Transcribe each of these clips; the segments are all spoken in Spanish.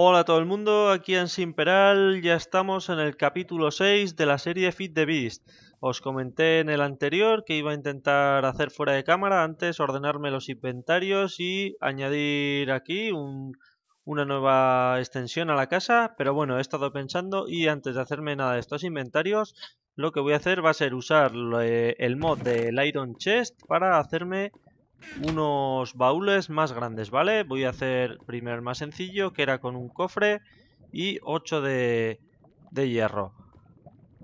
Hola a todo el mundo, aquí en Simperal ya estamos en el capítulo 6 de la serie Fit the Beast. Os comenté en el anterior que iba a intentar hacer fuera de cámara antes, ordenarme los inventarios y añadir aquí una nueva extensión a la casa, pero bueno, he estado pensando y antes de hacerme nada de estos inventarios, lo que voy a hacer va a ser usar eh, el mod del Iron Chest para hacerme unos baúles más grandes, ¿vale? Voy a hacer primero el más sencillo, que era con un cofre y 8 de, de hierro.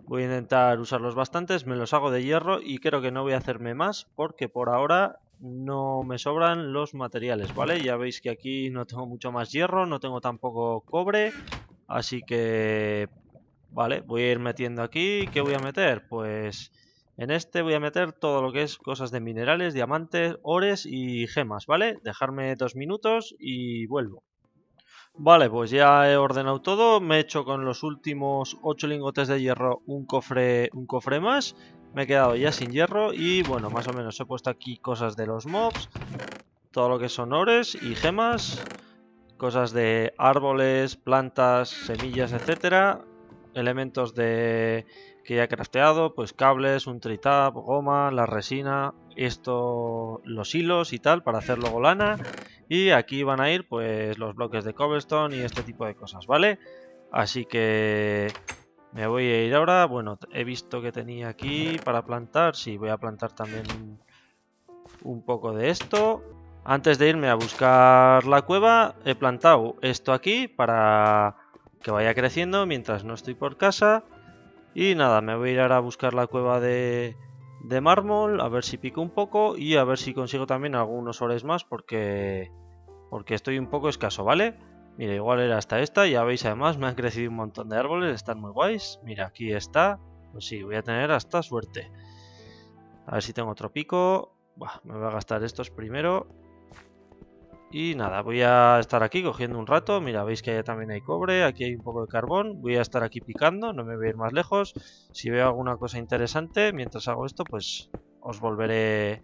Voy a intentar usarlos bastantes, me los hago de hierro y creo que no voy a hacerme más porque por ahora no me sobran los materiales, ¿vale? Ya veis que aquí no tengo mucho más hierro, no tengo tampoco cobre, así que... Vale, voy a ir metiendo aquí. ¿Qué voy a meter? Pues en este voy a meter todo lo que es cosas de minerales, diamantes, ores y gemas, ¿vale? Dejarme dos minutos y vuelvo. Vale, pues ya he ordenado todo, me he hecho con los últimos ocho lingotes de hierro un cofre, un cofre más, me he quedado ya sin hierro y bueno, más o menos he puesto aquí cosas de los mobs, todo lo que son ores y gemas, cosas de árboles, plantas, semillas, etcétera, elementos de que ya he crafteado, pues cables, un tritap, goma, la resina, esto, los hilos y tal para hacer luego lana. Y aquí van a ir pues los bloques de cobblestone y este tipo de cosas, ¿vale? Así que me voy a ir ahora. Bueno, he visto que tenía aquí para plantar. Sí, voy a plantar también un poco de esto. Antes de irme a buscar la cueva, he plantado esto aquí para que vaya creciendo mientras no estoy por casa. Y nada, me voy a ir ahora a buscar la cueva de, mármol, a ver si pico un poco y a ver si consigo también algunos ores más porque, porque estoy un poco escaso, ¿vale? Mira, igual era hasta esta, ya veis además me han crecido un montón de árboles, están muy guays. Mira, aquí está, pues sí, voy a tener hasta suerte. A ver si tengo otro pico. me voy a gastar estos primero y nada, voy a estar aquí cogiendo un rato. Mira, veis que también hay cobre, aquí hay un poco de carbón. Voy a estar aquí picando, no me voy a ir más lejos. Si veo alguna cosa interesante, mientras hago esto, pues os volveré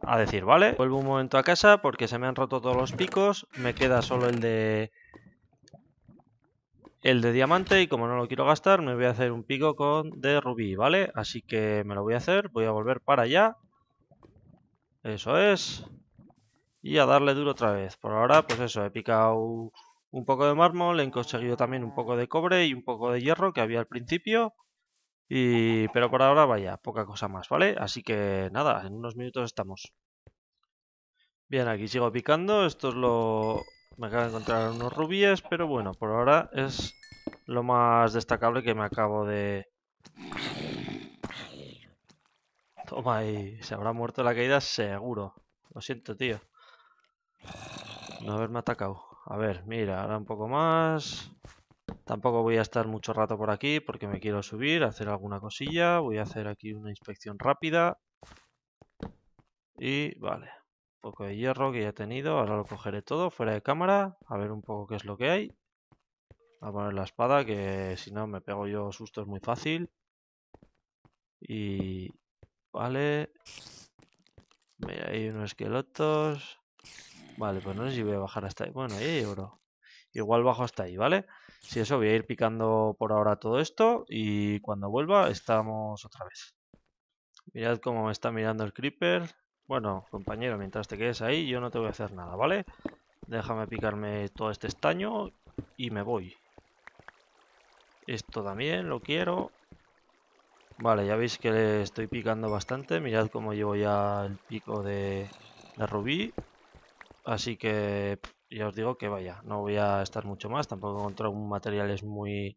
a decir, ¿vale? Vuelvo un momento a casa porque se me han roto todos los picos. Me queda solo el de... El de diamante y como no lo quiero gastar me voy a hacer un pico con de rubí, ¿vale? Así que me lo voy a hacer, voy a volver para allá. Eso es y a darle duro otra vez. Por ahora, pues eso, he picado un poco de mármol, he conseguido también un poco de cobre y un poco de hierro que había al principio. Y... Pero por ahora, vaya, poca cosa más, ¿vale? Así que nada, en unos minutos estamos. Bien, aquí sigo picando. Esto es lo... Me acabo de encontrar unos rubíes, pero bueno, por ahora es lo más destacable que me acabo de... Toma, y se habrá muerto la caída seguro. Lo siento, tío. No haberme atacado. A ver, mira, ahora un poco más. Tampoco voy a estar mucho rato por aquí porque me quiero subir, hacer alguna cosilla. Voy a hacer aquí una inspección rápida. Y vale, un poco de hierro que ya he tenido. Ahora lo cogeré todo fuera de cámara. A ver un poco qué es lo que hay. A poner la espada que si no me pego yo es muy fácil. Y... Vale. Mira, hay unos esqueletos. Vale, pues no sé si voy a bajar hasta ahí. Bueno, ahí oro Igual bajo hasta ahí, ¿vale? Si eso, voy a ir picando por ahora todo esto y cuando vuelva estamos otra vez. Mirad cómo me está mirando el creeper. Bueno, compañero, mientras te quedes ahí yo no te voy a hacer nada, ¿vale? Déjame picarme todo este estaño y me voy. Esto también lo quiero. Vale, ya veis que le estoy picando bastante. Mirad cómo llevo ya el pico de, de rubí. Así que ya os digo que vaya, no voy a estar mucho más, tampoco he encontrado materiales muy,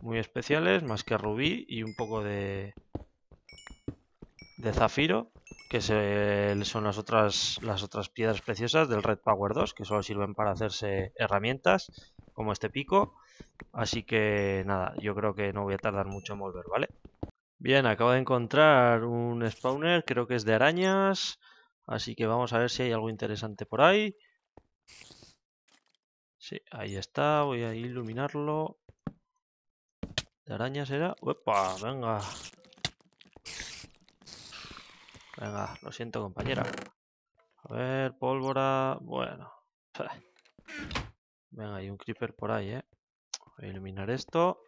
muy especiales, más que rubí y un poco de, de zafiro, que son las otras, las otras piedras preciosas del Red Power 2, que solo sirven para hacerse herramientas, como este pico. Así que nada, yo creo que no voy a tardar mucho en volver, ¿vale? Bien, acabo de encontrar un spawner, creo que es de arañas Así que vamos a ver si hay algo interesante por ahí. Sí, ahí está. Voy a iluminarlo. ¿De araña será? ¡Uepa! ¡Venga! Venga, lo siento, compañera. A ver, pólvora... Bueno. Venga, hay un creeper por ahí, ¿eh? Voy a iluminar esto.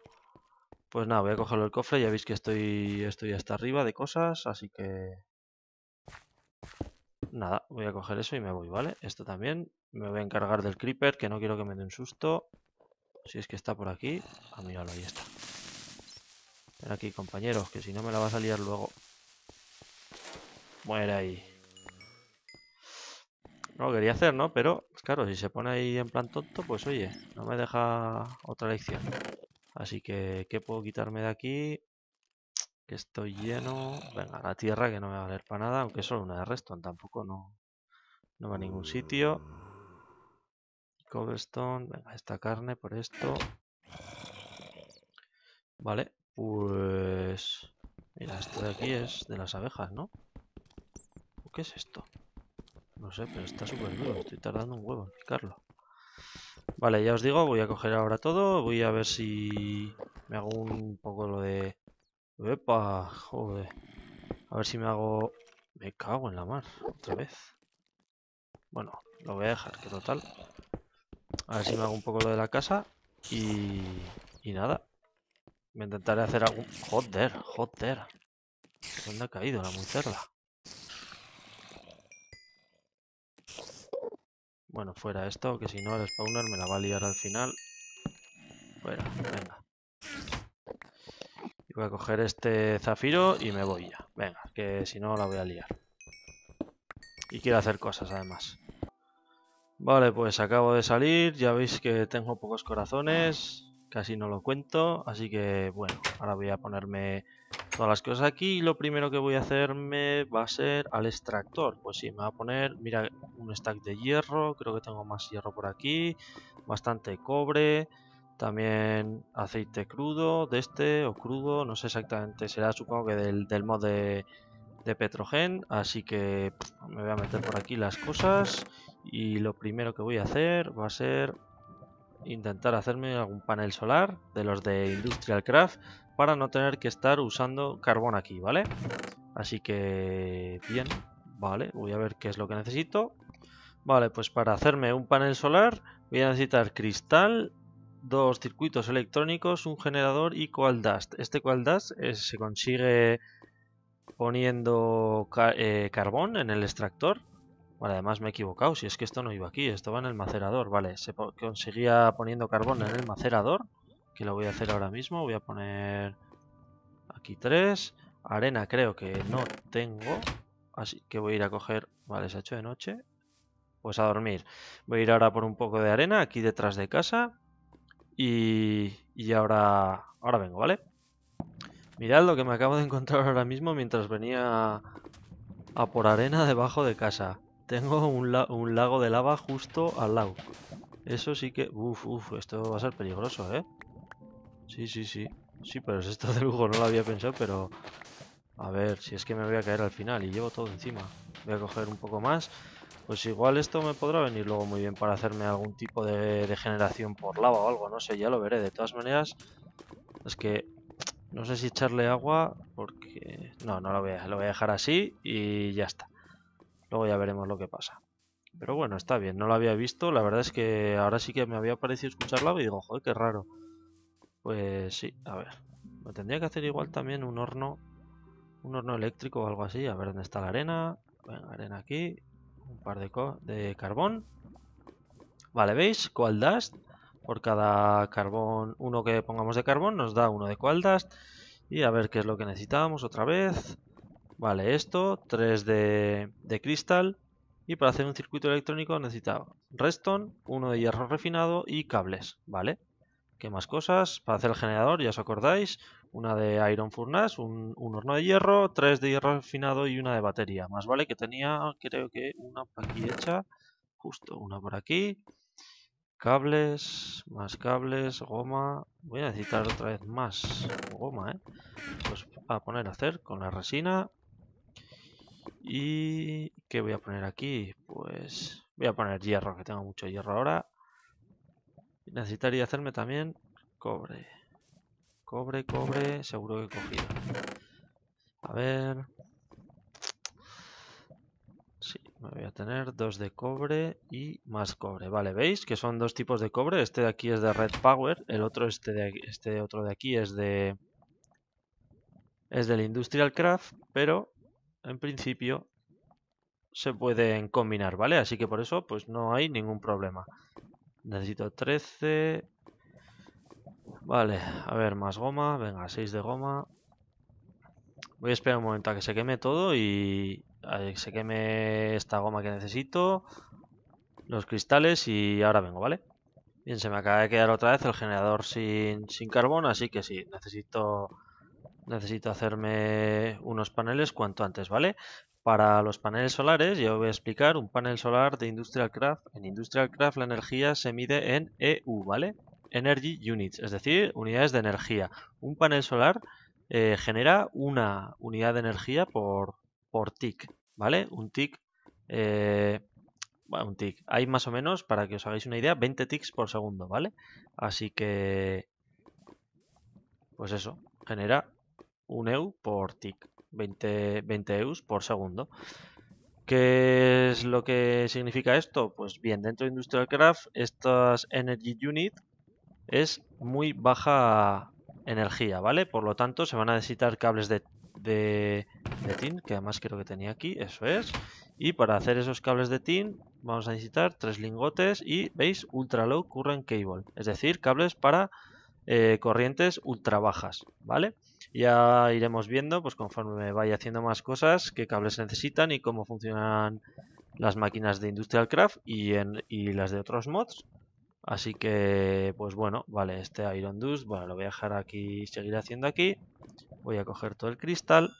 Pues nada, voy a cogerlo el cofre. Ya veis que estoy, estoy hasta arriba de cosas, así que... Nada, voy a coger eso y me voy, ¿vale? Esto también. Me voy a encargar del creeper, que no quiero que me dé un susto. Si es que está por aquí. Ah, míralo, ahí está. Ven aquí, compañeros, que si no me la va a salir luego. Muere ahí. No lo quería hacer, ¿no? Pero, claro, si se pone ahí en plan tonto, pues oye, no me deja otra lección. Así que, ¿qué puedo quitarme de aquí? Que estoy lleno. Venga, la tierra que no me va a valer para nada. Aunque solo una de Reston tampoco no, no va a ningún sitio. Cobblestone. Venga, esta carne por esto. Vale, pues... Mira, esto de aquí es de las abejas, ¿no? ¿Qué es esto? No sé, pero está súper duro. Estoy tardando un huevo en picarlo. Vale, ya os digo, voy a coger ahora todo. Voy a ver si me hago un poco lo de Epa, joder. A ver si me hago... Me cago en la mar, otra vez. Bueno, lo voy a dejar, que total. A ver si me hago un poco lo de la casa. Y... Y nada. Me intentaré hacer algún... Joder, joder. ¿Dónde ha caído la mucerda? Bueno, fuera esto, que si no el spawner me la va a liar al final. Fuera, Voy a coger este zafiro y me voy ya. Venga, que si no la voy a liar. Y quiero hacer cosas además. Vale, pues acabo de salir. Ya veis que tengo pocos corazones. Casi no lo cuento. Así que bueno, ahora voy a ponerme todas las cosas aquí. Y lo primero que voy a hacerme va a ser al extractor. Pues sí, me va a poner, mira, un stack de hierro. Creo que tengo más hierro por aquí. Bastante cobre. También aceite crudo, de este o crudo, no sé exactamente, será supongo que del, del mod de, de Petrogen. Así que me voy a meter por aquí las cosas y lo primero que voy a hacer va a ser intentar hacerme algún panel solar de los de Industrial Craft para no tener que estar usando carbón aquí, ¿vale? Así que bien, vale, voy a ver qué es lo que necesito. Vale, pues para hacerme un panel solar voy a necesitar cristal dos circuitos electrónicos, un generador y coal dust. Este coal dust eh, se consigue poniendo eh, carbón en el extractor. Vale, además me he equivocado, si es que esto no iba aquí, esto va en el macerador. Vale, se conseguía poniendo carbón en el macerador, que lo voy a hacer ahora mismo. Voy a poner aquí tres. Arena creo que no tengo, así que voy a ir a coger... Vale, se ha hecho de noche. Pues a dormir. Voy a ir ahora por un poco de arena aquí detrás de casa. Y, y ahora, ahora vengo, ¿vale? Mirad lo que me acabo de encontrar ahora mismo mientras venía a por arena debajo de casa. Tengo un, un lago de lava justo al lado. Eso sí que... Uf, uf, esto va a ser peligroso, ¿eh? Sí, sí, sí. Sí, pero es esto de lujo, no lo había pensado, pero... A ver, si es que me voy a caer al final y llevo todo encima. Voy a coger un poco más pues igual esto me podrá venir luego muy bien para hacerme algún tipo de, generación por lava o algo, no sé, ya lo veré. De todas maneras, es que no sé si echarle agua porque... No, no lo voy a, lo voy a dejar así y ya está. Luego ya veremos lo que pasa. Pero bueno, está bien, no lo había visto. La verdad es que ahora sí que me había parecido escuchar lava y digo, joder, qué raro. Pues sí, a ver. Me tendría que hacer igual también un horno. Un horno eléctrico o algo así. A ver dónde está la arena. Venga, arena aquí un par de, de carbón. Vale, ¿veis? Coal dust. Por cada carbón, uno que pongamos de carbón nos da uno de coal dust. Y a ver qué es lo que necesitamos otra vez. Vale, esto, 3 de, cristal. Y para hacer un circuito electrónico necesitamos redstone, uno de hierro refinado y cables, ¿vale? ¿Qué más cosas? Para hacer el generador, ya os acordáis, una de Iron Furnace, un, horno de hierro, tres de hierro refinado y una de batería. Más vale que tenía, creo que una aquí hecha. Justo una por aquí. Cables, más cables, goma. Voy a necesitar otra vez más goma, ¿eh? Pues a poner a hacer con la resina. ¿Y qué voy a poner aquí? Pues voy a poner hierro, que tengo mucho hierro ahora. Necesitaría hacerme también cobre. Cobre, cobre, seguro que he cogido. A ver... Sí, me voy a tener dos de cobre y más cobre. Vale, ¿veis? Que son dos tipos de cobre. Este de aquí es de Red Power, el otro, este, de, este otro de aquí es de... Es del Industrial Craft, pero en principio se pueden combinar, ¿vale? Así que por eso pues no hay ningún problema. Necesito 13, Vale, a ver, más goma. Venga, 6 de goma. Voy a esperar un momento a que se queme todo y que se queme esta goma que necesito. Los cristales y ahora vengo, ¿vale? Bien, se me acaba de quedar otra vez el generador sin, sin carbón, así que sí, necesito, necesito hacerme unos paneles cuanto antes, ¿vale? Para los paneles solares, yo voy a explicar un panel solar de Industrial Craft. En Industrial Craft la energía se mide en EU, ¿vale? Energy Units, es decir, unidades de energía. Un panel solar eh, genera una unidad de energía por, por tick, ¿vale? Un tick, eh, un tick. Hay más o menos, para que os hagáis una idea, 20 ticks por segundo, ¿vale? Así que, pues eso, genera un EU por tick, 20, 20 EUs por segundo. ¿Qué es lo que significa esto? Pues bien, dentro de Industrial Craft, estas Energy Units es muy baja energía, ¿vale? Por lo tanto, se van a necesitar cables de, tin, que además creo que tenía aquí, eso es. Y para hacer esos cables de tin vamos a necesitar tres lingotes y, ¿veis? Ultra Low Current Cable, es decir, cables para eh, corrientes ultra bajas, ¿vale? Ya iremos viendo, pues conforme vaya haciendo más cosas, qué cables necesitan y cómo funcionan las máquinas de Industrial Craft y, en, y las de otros mods. Así que, pues bueno, vale, este Iron Dust, bueno, lo voy a dejar aquí, seguir haciendo aquí. Voy a coger todo el cristal.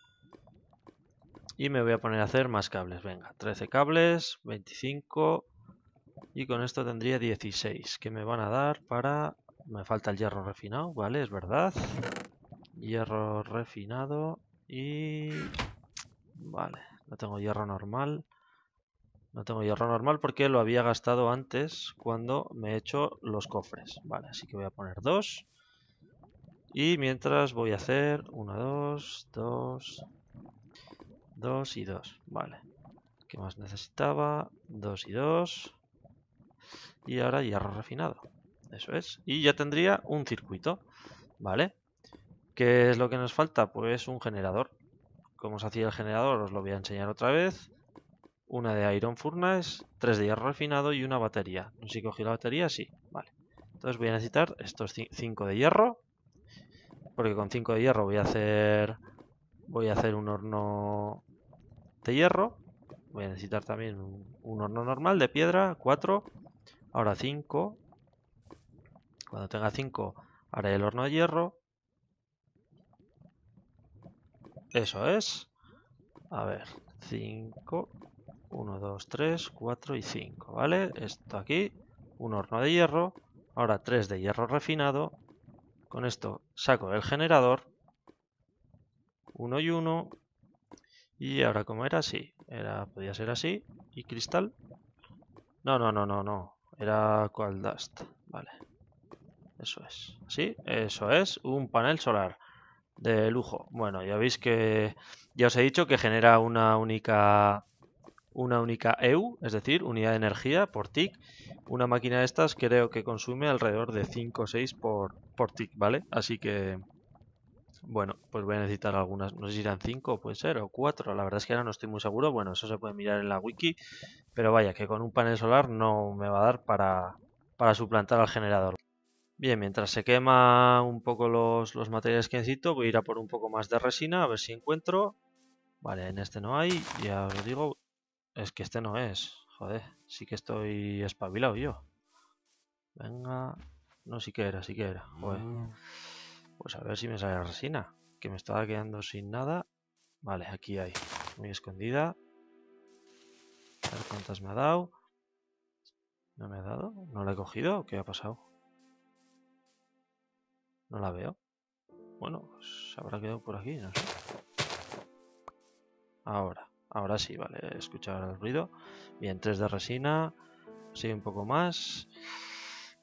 Y me voy a poner a hacer más cables. Venga, 13 cables, 25. Y con esto tendría 16. Que me van a dar para... Me falta el hierro refinado, vale, es verdad. Hierro refinado y... Vale, no tengo hierro normal. No tengo hierro normal porque lo había gastado antes cuando me he hecho los cofres. Vale, así que voy a poner dos. Y mientras voy a hacer 1, 2, 2, 2 y 2. Vale. ¿Qué más necesitaba? Dos y dos Y ahora hierro refinado. Eso es. Y ya tendría un circuito. Vale. ¿Qué es lo que nos falta? Pues un generador. ¿Cómo se hacía el generador? Os lo voy a enseñar otra vez. Una de Iron Furnace, tres de hierro refinado y una batería. No sé si cogí la batería, sí. Vale. Entonces voy a necesitar estos 5 de hierro. Porque con cinco de hierro voy a hacer... Voy a hacer un horno de hierro. Voy a necesitar también un, horno normal de piedra, cuatro. Ahora 5. Cuando tenga 5, haré el horno de hierro. Eso es. A ver, 5. 1, 2, 3, 4 y 5, ¿vale? Esto aquí, un horno de hierro, ahora 3 de hierro refinado. Con esto saco el generador, 1 y 1. Y ahora como era así, era, podía ser así, y cristal. No, no, no, no, no, era coal dust, vale. Eso es, sí, eso es, un panel solar de lujo. Bueno, ya veis que ya os he dicho que genera una única una única EU, es decir, unidad de energía por TIC. Una máquina de estas creo que consume alrededor de 5 o 6 por, por TIC, ¿vale? Así que, bueno, pues voy a necesitar algunas, no sé si eran 5, puede ser, o 4, la verdad es que ahora no estoy muy seguro, bueno, eso se puede mirar en la wiki, pero vaya, que con un panel solar no me va a dar para, suplantar al generador. Bien, mientras se quema un poco los, los materiales que necesito, voy a ir a por un poco más de resina, a ver si encuentro. Vale, en este no hay, ya os digo, es que este no es. Joder, sí que estoy espabilado yo. Venga. No, siquiera siquiera era, ah. Pues a ver si me sale la resina. Que me estaba quedando sin nada. Vale, aquí hay. Muy escondida. A ver cuántas me ha dado. ¿No me ha dado? ¿No la he cogido? ¿Qué ha pasado? No la veo. Bueno, pues habrá quedado por aquí, no sé. Ahora. Ahora sí, vale, escuchar el ruido. Bien, 3 de resina. Sí, un poco más.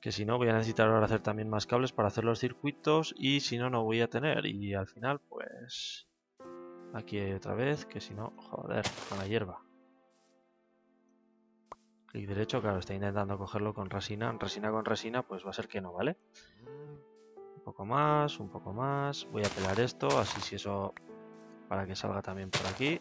Que si no, voy a necesitar ahora hacer también más cables para hacer los circuitos. Y si no, no voy a tener. Y al final, pues... Aquí otra vez, que si no... Joder, con la hierba. Clic derecho, claro, está intentando cogerlo con resina. Resina con resina, pues va a ser que no, ¿vale? Un poco más, un poco más. Voy a pelar esto, así si eso... Para que salga también por aquí.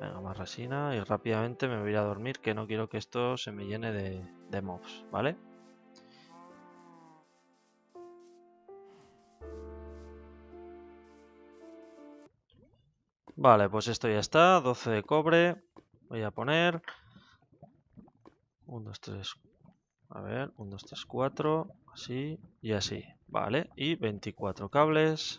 Venga, más resina y rápidamente me voy a ir a dormir que no quiero que esto se me llene de, de mobs, ¿vale? Vale, pues esto ya está, 12 de cobre, voy a poner 1, 2, 3, a ver, 1, 2, 3, 4, así y así, vale, y 24 cables,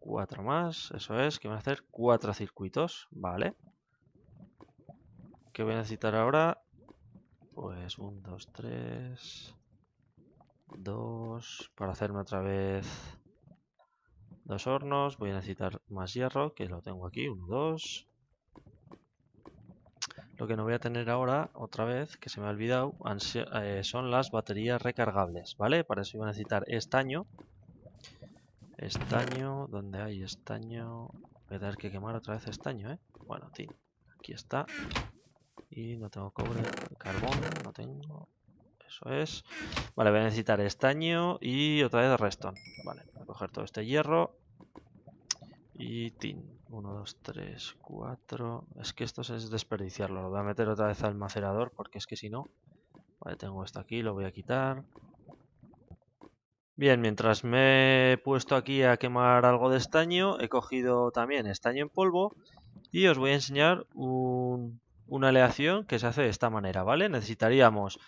Cuatro más, eso es, que van a hacer cuatro circuitos, vale. ¿Qué voy a necesitar ahora? Pues un, dos, tres... Dos... Para hacerme otra vez dos hornos. Voy a necesitar más hierro, que lo tengo aquí, 1, 2 Lo que no voy a tener ahora, otra vez, que se me ha olvidado, eh, son las baterías recargables, ¿vale? Para eso voy a necesitar estaño. Estaño, donde hay estaño? Voy a tener que quemar otra vez estaño, ¿eh? Bueno, tin. Aquí está. Y no tengo cobre, carbón, no tengo. Eso es. Vale, voy a necesitar estaño y otra vez reston Vale, voy a coger todo este hierro. Y tin. 1, 2, 3, 4. Es que esto es desperdiciarlo. Lo voy a meter otra vez al macerador porque es que si no. Vale, tengo esto aquí, lo voy a quitar. Bien, mientras me he puesto aquí a quemar algo de estaño, he cogido también estaño en polvo y os voy a enseñar una aleación que se hace de esta manera, ¿vale? Necesitaríamos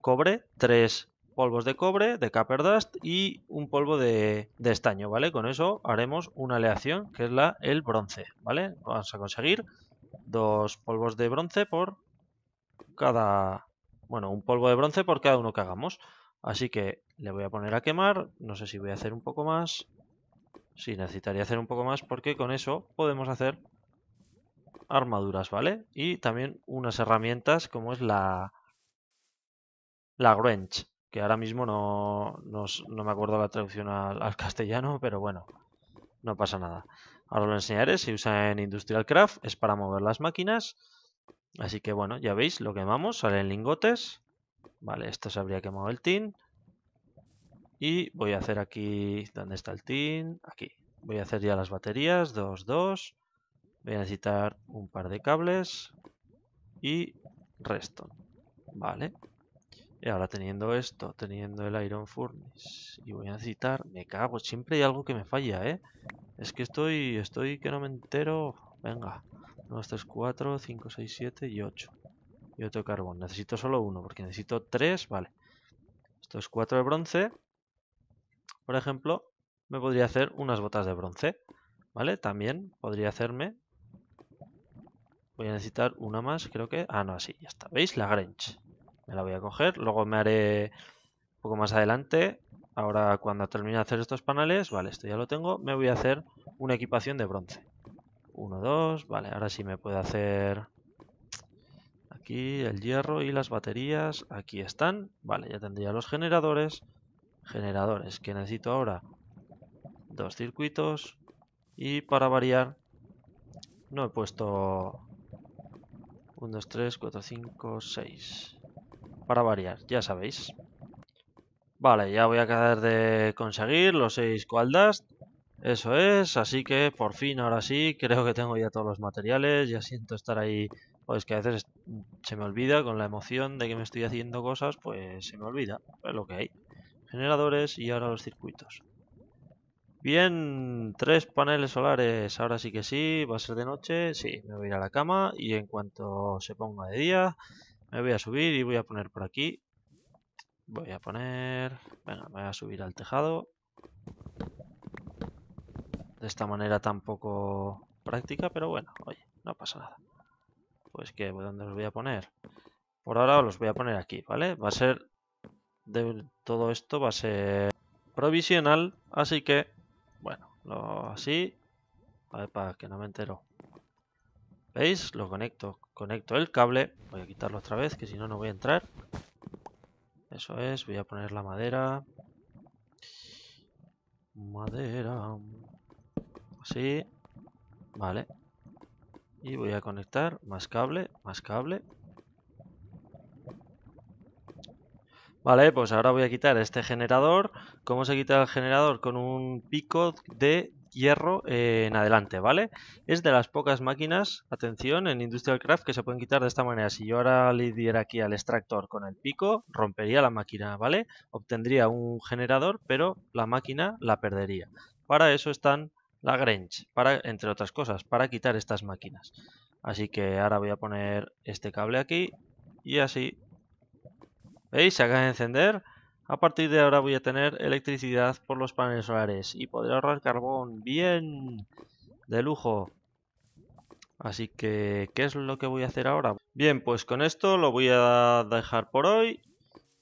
cobre, tres polvos de cobre, de copper dust y un polvo de, de estaño, ¿vale? Con eso haremos una aleación que es la el bronce, ¿vale? Vamos a conseguir dos polvos de bronce por cada... Bueno, un polvo de bronce por cada uno que hagamos. Así que le voy a poner a quemar. No sé si voy a hacer un poco más. si necesitaría hacer un poco más porque con eso podemos hacer armaduras, ¿vale? Y también unas herramientas como es la, la Grench, que ahora mismo no, me acuerdo la traducción al, al, castellano, pero bueno, no pasa nada. Ahora lo enseñaré, se usa en Industrial Craft, es para mover las máquinas. Así que bueno, ya veis, lo quemamos, salen lingotes. Vale, esto se habría quemado el tin. Y voy a hacer aquí, ¿dónde está el tin? Aquí. Voy a hacer ya las baterías, 2, 2. Voy a necesitar un par de cables y resto Vale. Y ahora teniendo esto, teniendo el Iron Furnace y voy a necesitar... Me cago, siempre hay algo que me falla, ¿eh? Es que estoy, estoy que no me entero... Venga, 1, 2, 3, 4, 5, 6, 7 y 8 y otro carbón. Necesito solo uno, porque necesito tres, vale. Esto es cuatro de bronce. Por ejemplo, me podría hacer unas botas de bronce, ¿vale? También podría hacerme... Voy a necesitar una más, creo que... Ah, no, así, ya está. ¿Veis? La Grange. Me la voy a coger, luego me haré un poco más adelante. Ahora, cuando termine de hacer estos paneles, vale, esto ya lo tengo, me voy a hacer una equipación de bronce. Uno, dos, vale, ahora sí me puedo hacer Aquí el hierro y las baterías. Aquí están. Vale, ya tendría los generadores. Generadores, que necesito ahora dos circuitos. Y para variar, no he puesto 1, 2, 3, 4, 5, 6. Para variar, ya sabéis. Vale, ya voy a acabar de conseguir los 6 coaldas eso es, así que por fin, ahora sí, creo que tengo ya todos los materiales, ya siento estar ahí, pues que a veces se me olvida con la emoción de que me estoy haciendo cosas, pues se me olvida, es lo que hay. Generadores y ahora los circuitos. Bien, tres paneles solares, ahora sí que sí, va a ser de noche, sí, me voy a ir a la cama y en cuanto se ponga de día, me voy a subir y voy a poner por aquí. Voy a poner, venga me voy a subir al tejado de esta manera tan poco práctica, pero bueno, oye, no pasa nada. Pues que, ¿dónde los voy a poner? Por ahora los voy a poner aquí, ¿vale? Va a ser, de todo esto va a ser provisional, así que, bueno, así, a ver, para que no me entero. ¿Veis? Lo conecto, conecto el cable, voy a quitarlo otra vez, que si no, no voy a entrar. Eso es, voy a poner la madera. Madera. Sí, Vale. Y voy a conectar más cable, más cable. Vale, pues ahora voy a quitar este generador. ¿Cómo se quita el generador? Con un pico de hierro en adelante, ¿vale? Es de las pocas máquinas, atención, en Industrial Craft que se pueden quitar de esta manera. Si yo ahora le diera aquí al extractor con el pico, rompería la máquina, ¿vale? Obtendría un generador, pero la máquina la perdería. Para eso están la para, entre otras cosas, para quitar estas máquinas. Así que ahora voy a poner este cable aquí y así. ¿Veis? Se acaba de encender. A partir de ahora voy a tener electricidad por los paneles solares y podré ahorrar carbón. ¡Bien! De lujo. Así que, ¿qué es lo que voy a hacer ahora? Bien, pues con esto lo voy a dejar por hoy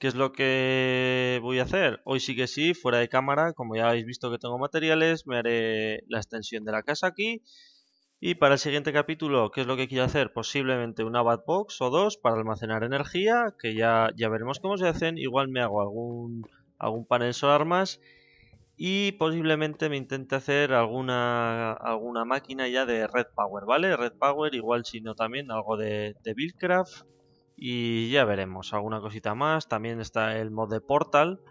¿Qué es lo que voy a hacer? Hoy sí que sí, fuera de cámara, como ya habéis visto que tengo materiales, me haré la extensión de la casa aquí. Y para el siguiente capítulo, ¿qué es lo que quiero hacer? Posiblemente una box o dos para almacenar energía, que ya, ya veremos cómo se hacen. Igual me hago algún, algún panel solar más y posiblemente me intente hacer alguna, alguna máquina ya de Red Power, ¿vale? Red Power, igual si no también algo de, de Buildcraft y ya veremos, alguna cosita más. También está el mod de Portal,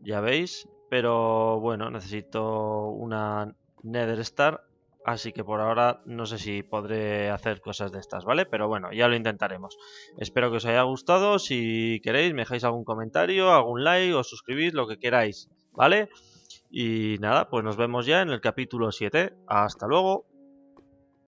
ya veis. Pero bueno, necesito una Nether Star, así que por ahora no sé si podré hacer cosas de estas, ¿vale? Pero bueno, ya lo intentaremos. Espero que os haya gustado. Si queréis, me dejáis algún comentario, algún like, o suscribís, lo que queráis, ¿vale? Y nada, pues nos vemos ya en el capítulo 7. Hasta luego.